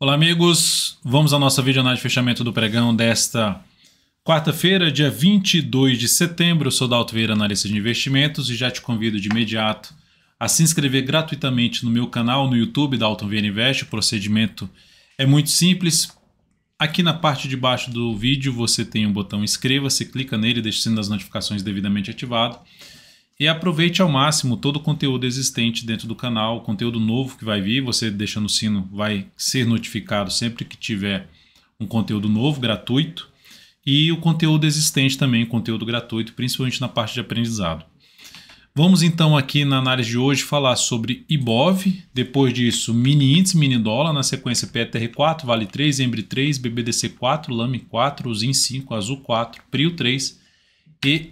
Olá, amigos. Vamos à nossa videoanálise de fechamento do pregão desta quarta-feira, dia 22 de setembro. Eu sou Dalto Vieira, analista de investimentos, e já te convido de imediato a se inscrever gratuitamente no meu canal no YouTube Dalton Vieira Invest. O procedimento é muito simples. Aqui na parte de baixo do vídeo você tem um botão inscreva-se, clica nele, deixando as notificações devidamente ativado e aproveite ao máximo todo o conteúdo existente dentro do canal, conteúdo novo que vai vir, você deixando o sino vai ser notificado sempre que tiver um conteúdo novo, gratuito, e o conteúdo existente também, conteúdo gratuito, principalmente na parte de aprendizado. Vamos então aqui na análise de hoje falar sobre IBOV, depois disso mini índice, mini dólar, na sequência PTR4, Vale 3, Embre 3, BBDC4, Lame 4, ZIN 5, Azul 4, Prio 3 e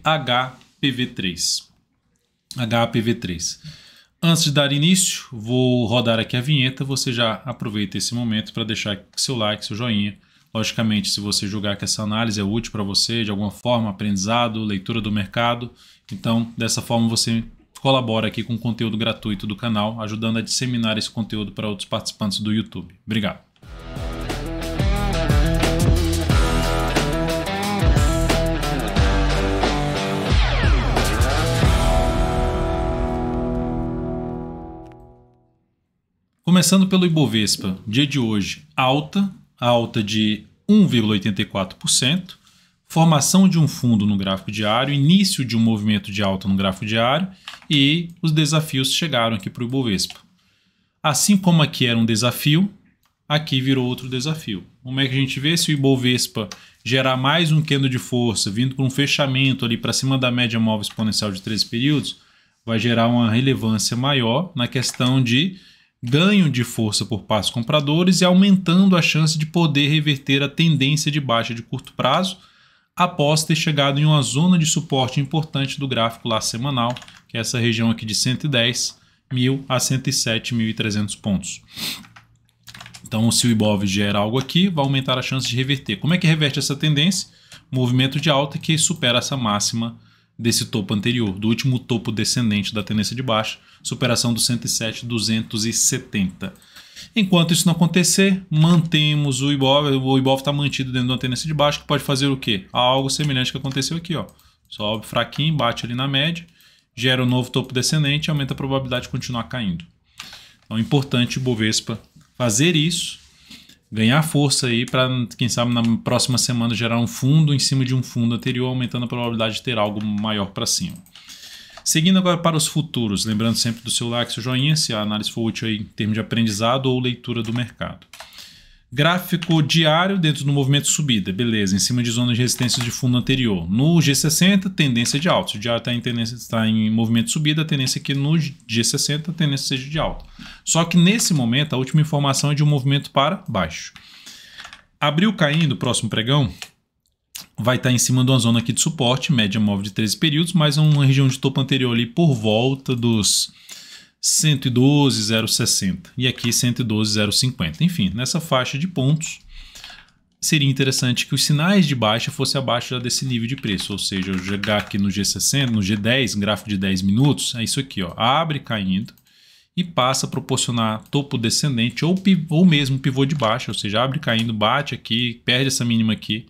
HPV3. HPV 3 Antes de dar início, vou rodar aqui a vinheta. Você já aproveita esse momento para deixar seu like, seu joinha. Logicamente, se você julgar que essa análise é útil para você, de alguma forma, aprendizado, leitura do mercado, então dessa forma você colabora aqui com o conteúdo gratuito do canal, ajudando a disseminar esse conteúdo para outros participantes do YouTube. Obrigado. Começando pelo Ibovespa, dia de hoje, alta, alta de 1,84%, formação de um fundo no gráfico diário, início de um movimento de alta no gráfico diário e os desafios chegaram aqui para o Ibovespa. Assim como aqui era um desafio, aqui virou outro desafio. Como é que a gente vê se o Ibovespa gerar mais um candle de força, vindo para um fechamento ali para cima da média móvel exponencial de 13 períodos, vai gerar uma relevância maior na questão de ganho de força por dos compradores e aumentando a chance de poder reverter a tendência de baixa de curto prazo após ter chegado em uma zona de suporte importante do gráfico lá semanal, que é essa região aqui de 110 mil a 107.300 pontos. Então, se o Ibov gera algo aqui, vai aumentar a chance de reverter. Como é que reverte essa tendência? Movimento de alta que supera essa máxima desse topo anterior, do último topo descendente da tendência de baixa, superação do 107,270. Enquanto isso não acontecer, mantemos o Ibov, o Ibov está mantido dentro de uma tendência de baixa, que pode fazer o quê? Algo semelhante que aconteceu aqui, ó. sobe fraquinho, bate ali na média, gera um novo topo descendente e aumenta a probabilidade de continuar caindo. Então é importante o Bovespa fazer isso ganhar força aí para, quem sabe, na próxima semana gerar um fundo em cima de um fundo anterior, aumentando a probabilidade de ter algo maior para cima. Seguindo agora para os futuros, lembrando sempre do seu like, seu joinha, se a análise for útil aí em termos de aprendizado ou leitura do mercado. Gráfico diário dentro do movimento subida, beleza, em cima de zona de resistência de fundo anterior. No G60, tendência de alta. Se o diário está em, tendência, tá em movimento subida, a tendência é que no G60 a tendência seja de alta. Só que nesse momento, a última informação é de um movimento para baixo. Abriu caindo, próximo pregão, vai estar tá em cima de uma zona aqui de suporte, média móvel de 13 períodos, mais uma região de topo anterior ali por volta dos 112,060 e aqui 112,050. Enfim, nessa faixa de pontos, seria interessante que os sinais de baixa fossem abaixo desse nível de preço, ou seja, eu chegar aqui no G60, no G10, gráfico de 10 minutos, é isso aqui, ó, abre caindo e passa a proporcionar topo descendente ou, ou mesmo pivô de baixa, ou seja, abre caindo, bate aqui, perde essa mínima aqui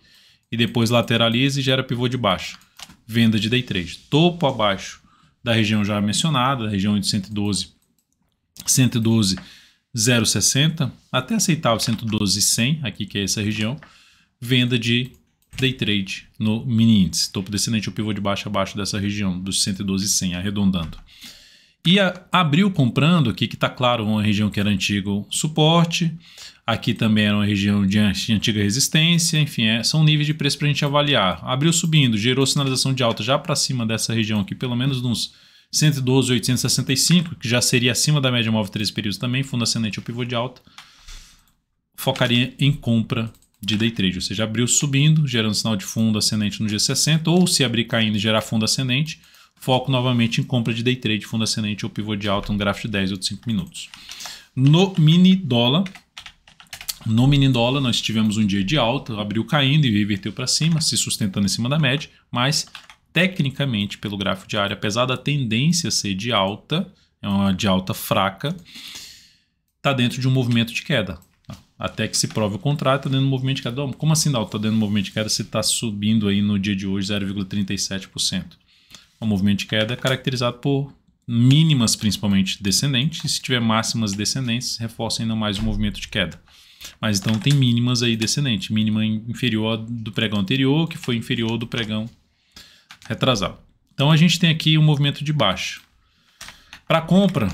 e depois lateraliza e gera pivô de baixa. Venda de day trade, topo abaixo da região já mencionada, região de 112, 112 060 até aceitável 112 100 aqui que é essa região, venda de day trade no mini índice, topo descendente ou pivô de baixo abaixo dessa região dos 112 100 arredondando. E a, abriu comprando aqui, que está claro, uma região que era antigo suporte, aqui também era uma região de antiga resistência, enfim, é, são níveis de preço para a gente avaliar. Abriu subindo, gerou sinalização de alta já para cima dessa região aqui, pelo menos uns 112,865, que já seria acima da média móvel 13 períodos também, fundo ascendente ou pivô de alta, focaria em compra de day trade, ou seja, abriu subindo, gerando sinal de fundo ascendente no G60, ou se abrir caindo e gerar fundo ascendente, foco novamente em compra de day trade, fundo ascendente ou pivô de alta, um gráfico de 10 ou de 5 minutos. No mini dólar, no mini dólar nós tivemos um dia de alta, abriu caindo e reverteu para cima, se sustentando em cima da média, mas tecnicamente pelo gráfico diário, apesar da tendência ser de alta, é uma de alta fraca, está dentro de um movimento de queda. Até que se prove o contrário, está dentro de um movimento de queda. Como assim, Dalton? Está dentro de um movimento de queda se está subindo aí no dia de hoje 0,37%. O movimento de queda é caracterizado por mínimas, principalmente descendentes, e se tiver máximas descendentes, reforça ainda mais o movimento de queda. Mas então tem mínimas aí descendente, mínima inferior do pregão anterior, que foi inferior do pregão retrasado. Então a gente tem aqui um movimento de baixa. Para compra,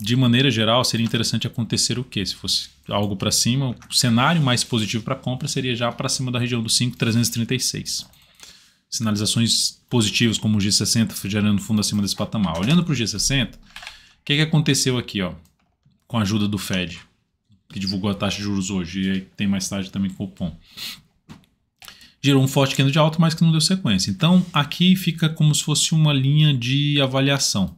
de maneira geral, seria interessante acontecer o quê? Se fosse algo para cima, o cenário mais positivo para compra seria já para cima da região do 5,336. Sinalizações positivas como o G60 gerando fundo acima desse patamar. Olhando para o G60, o que, que aconteceu aqui ó, com a ajuda do Fed, que divulgou a taxa de juros hoje e tem mais tarde também cupom gerou um forte candle de alta, mas que não deu sequência. Então aqui fica como se fosse uma linha de avaliação.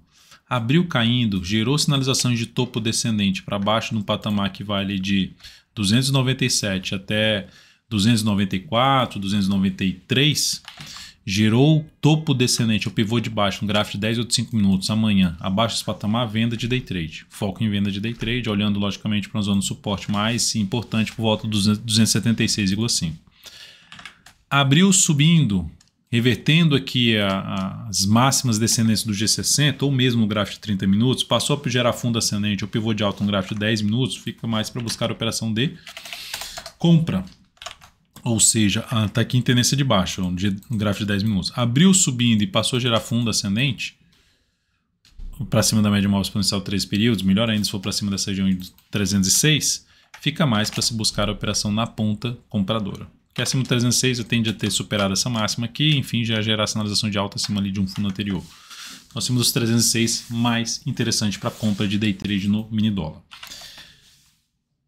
Abriu caindo, gerou sinalizações de topo descendente para baixo num patamar que vale de 297 até 294, 293 gerou topo descendente, o pivô de baixo, um gráfico de 10 ou 5 minutos amanhã, abaixo desse patamar, venda de day trade. Foco em venda de day trade, olhando logicamente para uma zona de suporte mais importante por volta de 276,5 abriu subindo, revertendo aqui a, a, as máximas descendentes do G60, ou mesmo o gráfico de 30 minutos, passou para gerar fundo ascendente ou pivô de alta um gráfico de 10 minutos, fica mais para buscar a operação de compra. Ou seja, está ah, aqui em tendência de baixo, um gráfico de 10 minutos. Abriu subindo e passou a gerar fundo ascendente, para cima da média móvel exponencial 3 períodos, melhor ainda se for para cima dessa região de 306, fica mais para se buscar a operação na ponta compradora que acima do 306 eu tende a ter superado essa máxima aqui, enfim, já gerar sinalização de alta acima ali de um fundo anterior. Nós então, acima dos 306, mais interessante para compra de day trade no mini dólar.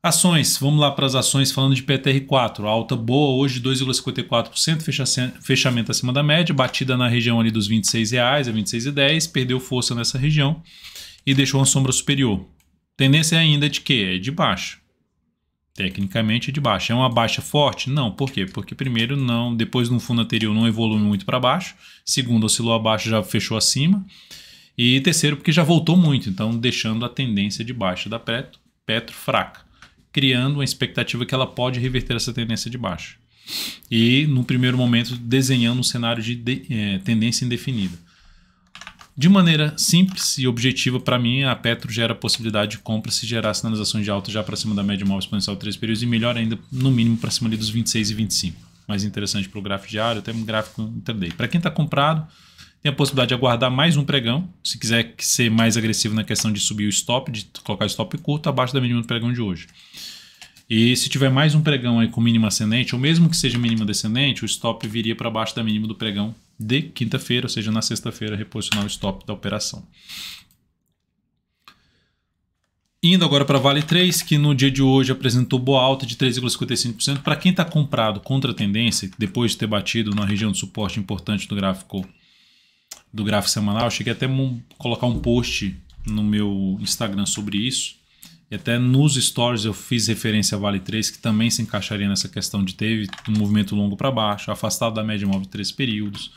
Ações, vamos lá para as ações falando de PTR4. Alta boa hoje, 2,54%, fechamento acima da média, batida na região ali dos R$ 26,00 a R$ 26,10, perdeu força nessa região e deixou uma sombra superior. Tendência ainda de que? É de baixo. Tecnicamente de baixa. É uma baixa forte? Não. Por quê? Porque primeiro não, depois no fundo anterior não evoluiu muito para baixo. Segundo, oscilou abaixo, já fechou acima. E terceiro, porque já voltou muito, então deixando a tendência de baixa da Petro, Petro fraca, criando uma expectativa que ela pode reverter essa tendência de baixa. E no primeiro momento desenhando um cenário de, de eh, tendência indefinida. De maneira simples e objetiva, para mim, a Petro gera possibilidade de compra se gerar sinalizações de alta já para cima da média móvel exponencial de 3 períodos e melhor ainda, no mínimo, para cima ali dos 26 e 25. Mais interessante para o gráfico diário, até um gráfico intraday. Para quem está comprado, tem a possibilidade de aguardar mais um pregão, se quiser ser mais agressivo na questão de subir o stop, de colocar o stop curto abaixo da mínima do pregão de hoje. E se tiver mais um pregão aí com mínima ascendente, ou mesmo que seja mínima descendente, o stop viria para baixo da mínima do pregão de quinta-feira, ou seja, na sexta-feira, reposicionar o stop da operação. Indo agora para Vale 3, que no dia de hoje apresentou boa alta de 3,55%. Para quem está comprado contra a tendência, depois de ter batido na região de suporte importante do gráfico do gráfico semanal, cheguei até a colocar um post no meu Instagram sobre isso. E até nos stories eu fiz referência a Vale 3, que também se encaixaria nessa questão de teve um movimento longo para baixo, afastado da média móvel de três períodos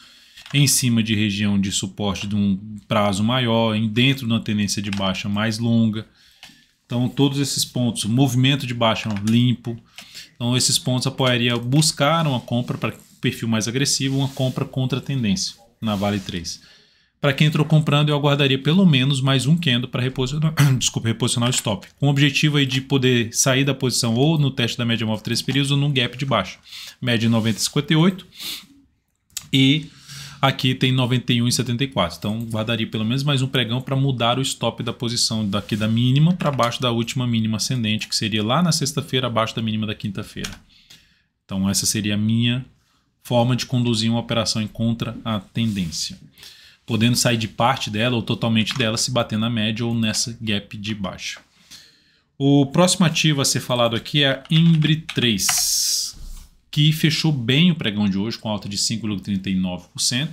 em cima de região de suporte de um prazo maior, em dentro de uma tendência de baixa mais longa. Então, todos esses pontos, movimento de baixa limpo. Então, esses pontos apoiaria buscar uma compra para perfil mais agressivo, uma compra contra a tendência na Vale 3. Para quem entrou comprando, eu aguardaria pelo menos mais um candle para reposicionar, reposicionar o stop, com o objetivo aí de poder sair da posição ou no teste da média móvel 3 períodos ou num gap de baixo. Média 90,58 e Aqui tem 91,74. Então guardaria pelo menos mais um pregão para mudar o stop da posição daqui da mínima para baixo da última mínima ascendente, que seria lá na sexta-feira, abaixo da mínima da quinta-feira. Então essa seria a minha forma de conduzir uma operação em contra a tendência. Podendo sair de parte dela ou totalmente dela se bater na média ou nessa gap de baixo. O próximo ativo a ser falado aqui é a Embre 3 que fechou bem o pregão de hoje, com alta de 5,39%.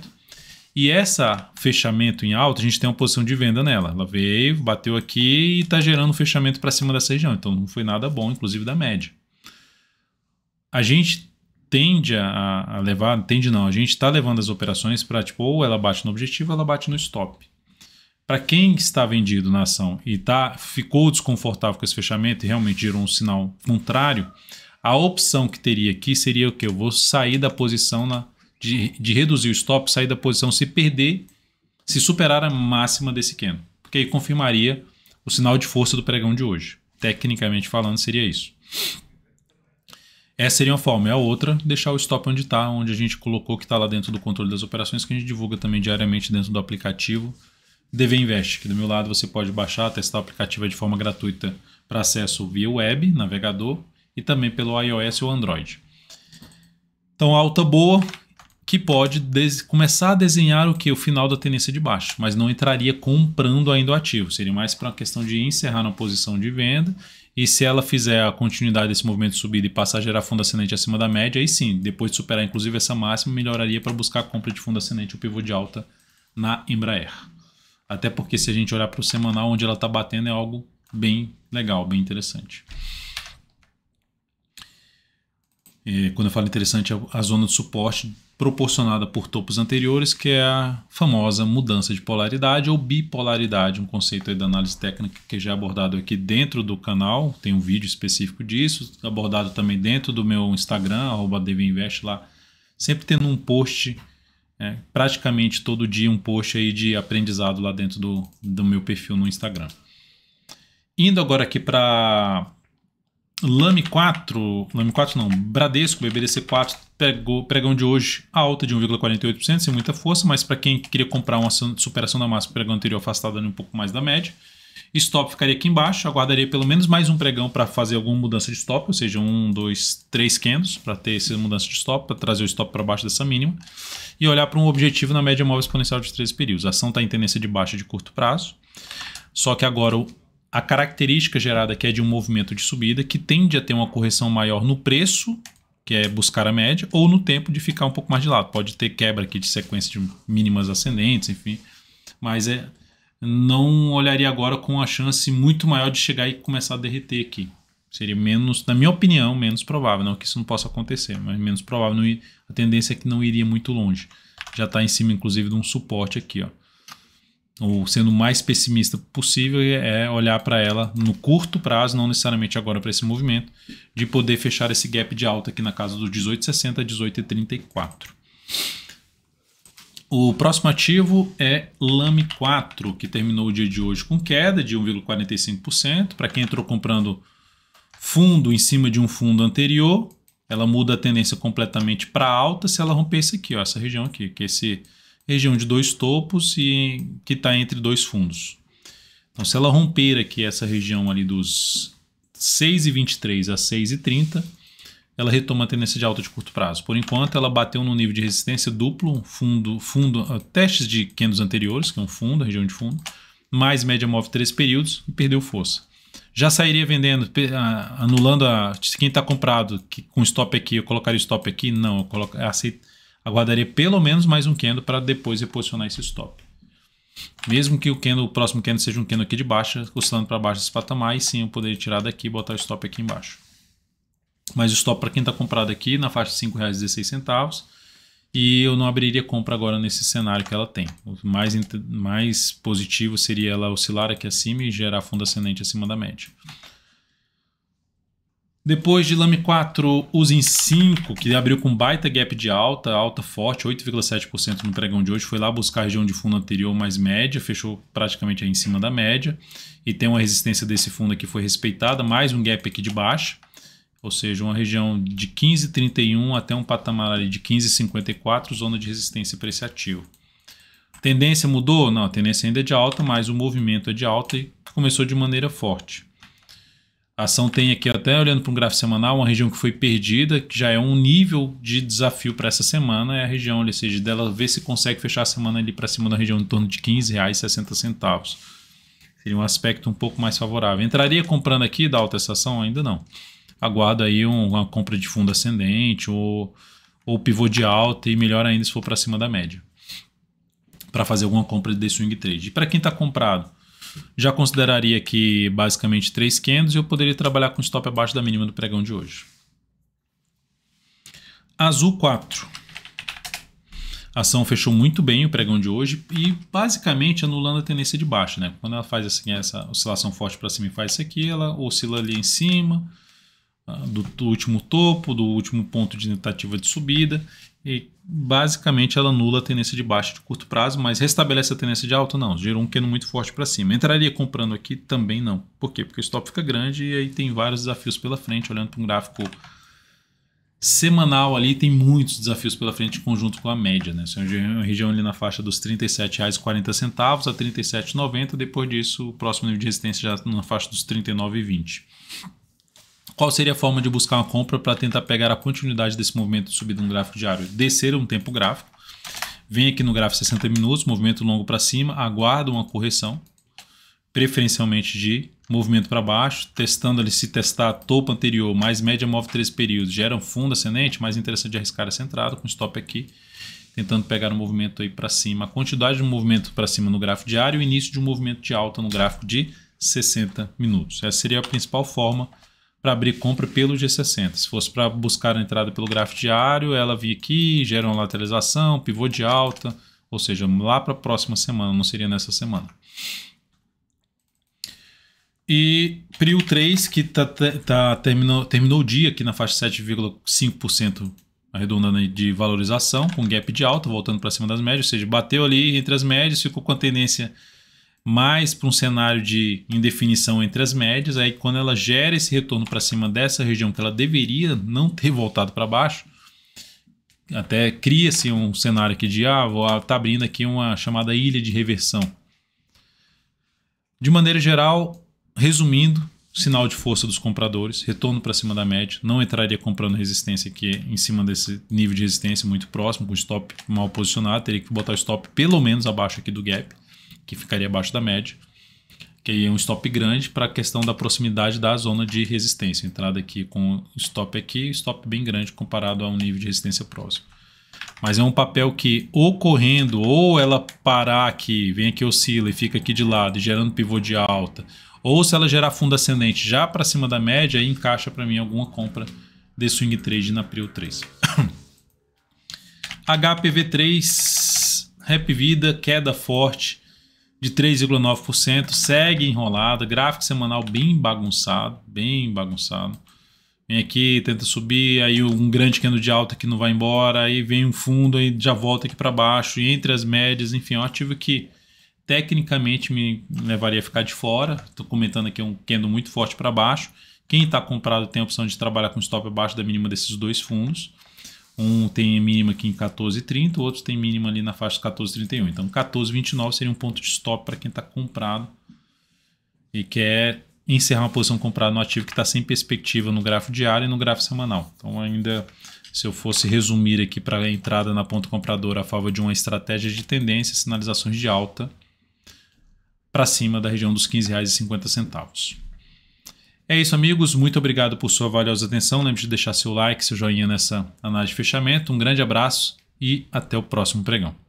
E essa fechamento em alta, a gente tem uma posição de venda nela. Ela veio, bateu aqui e está gerando um fechamento para cima dessa região. Então não foi nada bom, inclusive da média. A gente tende a, a levar, tende não, a gente está levando as operações para tipo, ou ela bate no objetivo ou ela bate no stop. Para quem está vendido na ação e tá, ficou desconfortável com esse fechamento e realmente gerou um sinal contrário, a opção que teria aqui seria o que? Eu vou sair da posição na, de, de, reduzir o stop, sair da posição se perder, se superar a máxima desse candle. Porque aí confirmaria o sinal de força do pregão de hoje. Tecnicamente falando, seria isso. Essa seria uma forma. E é a outra, deixar o stop onde está, onde a gente colocou que está lá dentro do controle das operações, que a gente divulga também diariamente dentro do aplicativo DV Invest, que do meu lado você pode baixar, testar o aplicativo de forma gratuita para acesso via web, navegador, e também pelo iOS ou Android. Então, alta boa que pode começar a desenhar o que o final da tendência de baixo, mas não entraria comprando ainda o ativo. Seria mais para uma questão de encerrar na posição de venda e se ela fizer a continuidade desse movimento de subida e passar a gerar fundo ascendente acima da média, aí sim, depois de superar inclusive essa máxima, melhoraria para buscar a compra de fundo ascendente o pivô de alta na Embraer. Até porque se a gente olhar para o semanal onde ela está batendo é algo bem legal, bem interessante. É, quando eu falo interessante, é a zona de suporte proporcionada por topos anteriores, que é a famosa mudança de polaridade ou bipolaridade, um conceito da análise técnica que já é abordado aqui dentro do canal, tem um vídeo específico disso, abordado também dentro do meu Instagram, devinvest lá, sempre tendo um post, é, praticamente todo dia um post aí de aprendizado lá dentro do, do meu perfil no Instagram. Indo agora aqui para Lame 4, Lame 4 não, Bradesco, BBDC 4, pegou pregão de hoje alta de 1,48%, sem muita força, mas para quem queria comprar uma superação da massa, pregão anterior afastado um pouco mais da média. Stop ficaria aqui embaixo, aguardaria pelo menos mais um pregão para fazer alguma mudança de stop, ou seja, um, dois, três candles para ter essa mudança de stop, para trazer o stop para baixo dessa mínima e olhar para um objetivo na média móvel exponencial de 13 períodos. A ação está em tendência de baixa de curto prazo, só que agora a característica gerada aqui é de um movimento de subida que tende a ter uma correção maior no preço, que é buscar a média, ou no tempo de ficar um pouco mais de lado. Pode ter quebra aqui de sequência de mínimas ascendentes, enfim. Mas é não olharia agora com a chance muito maior de chegar e começar a derreter aqui. Seria menos, na minha opinião, menos provável. Não que isso não possa acontecer, mas menos provável. Não, a tendência é que não iria muito longe. Já está em cima, inclusive, de um suporte aqui, ó ou sendo o mais pessimista possível, é olhar para ela no curto prazo, não necessariamente agora para esse movimento, de poder fechar esse gap de alta aqui na casa dos 18,60 a 18,34. O próximo ativo é Lame 4, que terminou o dia de hoje com queda de 1,45%. Para quem entrou comprando fundo em cima de um fundo anterior, ela muda a tendência completamente para alta se ela romper esse aqui, ó, essa região aqui, que esse região de dois topos e que está entre dois fundos. Então, se ela romper aqui essa região ali dos 6,23 a 6,30, ela retoma a tendência de alta de curto prazo. Por enquanto, ela bateu no nível de resistência duplo, fundo, fundo, ah, testes de candles anteriores, que é um fundo, região de fundo, mais média móvel três períodos e perdeu força. Já sairia vendendo, ah, anulando a, quem está comprado que, com stop aqui, eu colocaria stop aqui? Não, eu, coloco, aceito aguardaria pelo menos mais um candle para depois reposicionar esse stop. Mesmo que o candle, o próximo candle seja um candle aqui de baixa, oscilando para baixo esse patamar, e sim eu poderia tirar daqui e botar o stop aqui embaixo. Mas o stop para quem está comprado aqui na faixa de R$ 5,16 e eu não abriria compra agora nesse cenário que ela tem. O mais, mais positivo seria ela oscilar aqui acima e gerar fundo ascendente acima da média. Depois de Lame 4, Usin 5, que abriu com baita gap de alta, alta forte, 8,7% no pregão de hoje, foi lá buscar a região de fundo anterior mais média, fechou praticamente aí em cima da média, e tem uma resistência desse fundo aqui foi respeitada, mais um gap aqui de baixa, ou seja, uma região de 15,31 até um patamar de 15,54, zona de resistência para esse ativo. Tendência mudou? Não, a tendência ainda é de alta, mas o movimento é de alta e começou de maneira forte. A ação tem aqui, até olhando para um gráfico semanal, uma região que foi perdida, que já é um nível de desafio para essa semana, é a região, ou seja, dela ver se consegue fechar a semana ali para cima da região em torno de R$15,60. Seria um aspecto um pouco mais favorável. Entraria comprando aqui da alta essa ação? Ainda não. Aguarda aí uma compra de fundo ascendente ou, ou pivô de alta e melhor ainda se for para cima da média. Para fazer alguma compra de swing trade. E para quem está comprado? Já consideraria que basicamente 3,500 e eu poderia trabalhar com stop abaixo da mínima do pregão de hoje. Azul 4. A ação fechou muito bem o pregão de hoje e basicamente anulando a tendência de baixo Né? Quando ela faz assim, essa oscilação forte para cima e faz isso aqui, ela oscila ali em cima ah, do último topo, do último ponto de tentativa de subida e basicamente ela anula a tendência de baixa de curto prazo, mas restabelece a tendência de alta? Não, gerou um queno muito forte para cima. Entraria comprando aqui? Também não. Por quê? Porque o stop fica grande e aí tem vários desafios pela frente. Olhando para um gráfico semanal ali, tem muitos desafios pela frente em conjunto com a média. Né? Essa é uma região ali na faixa dos R$ 37,40 a R$ 37,90. Depois disso, o próximo nível de resistência já na faixa dos R$ 39,20. Qual seria a forma de buscar uma compra para tentar pegar a continuidade desse movimento de subida no gráfico diário? Descer um tempo gráfico. Vem aqui no gráfico 60 minutos, movimento longo para cima, aguarda uma correção, preferencialmente de movimento para baixo, testando ali se testar topo anterior mais média move três períodos, gera um fundo ascendente, mais interessante arriscar essa entrada com stop aqui, tentando pegar um movimento aí para cima, a quantidade de um movimento para cima no gráfico diário e o início de um movimento de alta no gráfico de 60 minutos. Essa seria a principal forma para abrir compra pelo G60. Se fosse para buscar a entrada pelo gráfico diário, ela vinha aqui, gera uma lateralização, pivô de alta, ou seja, lá para a próxima semana, não seria nessa semana. E PRIO 3, que tá, tá, terminou, terminou o dia aqui na faixa 7,5% arredondando de valorização, com gap de alta, voltando para cima das médias, ou seja, bateu ali entre as médias, ficou com a tendência mais para um cenário de indefinição entre as médias. Aí, quando ela gera esse retorno para cima dessa região que ela deveria não ter voltado para baixo, até cria-se um cenário aqui de ah, está ah, tá abrindo aqui uma chamada ilha de reversão. De maneira geral, resumindo, sinal de força dos compradores, retorno para cima da média, não entraria comprando resistência aqui em cima desse nível de resistência muito próximo, com o stop mal posicionado, teria que botar o stop pelo menos abaixo aqui do gap que ficaria abaixo da média, que é um stop grande para a questão da proximidade da zona de resistência. Entrada aqui com stop aqui, stop bem grande comparado a um nível de resistência próximo. Mas é um papel que, ou correndo, ou ela parar aqui, vem aqui, oscila e fica aqui de lado, gerando pivô de alta, ou se ela gerar fundo ascendente já para cima da média, aí encaixa para mim alguma compra de swing trade na Prio 3. HPV3, Rap Vida, queda forte de 3,9%, segue enrolado, gráfico semanal bem bagunçado, bem bagunçado. Vem aqui, tenta subir, aí um grande cano de alta que não vai embora, aí vem um fundo, aí já volta aqui para baixo, e entre as médias, enfim, é um ativo que tecnicamente me levaria a ficar de fora. Estou comentando aqui um candle muito forte para baixo. Quem está comprado tem a opção de trabalhar com stop abaixo da mínima desses dois fundos. Um tem mínima aqui em 14,30, o outro tem mínima ali na faixa de 14,31. Então 14,29 seria um ponto de stop para quem está comprado e quer encerrar uma posição comprada no ativo que está sem perspectiva no gráfico diário e no gráfico semanal. Então ainda se eu fosse resumir aqui para a entrada na ponta compradora a favor de uma estratégia de tendência, sinalizações de alta para cima da região dos R$ 15,50. É isso, amigos. Muito obrigado por sua valiosa atenção. Lembre de deixar seu like, seu joinha nessa análise de fechamento. Um grande abraço e até o próximo pregão.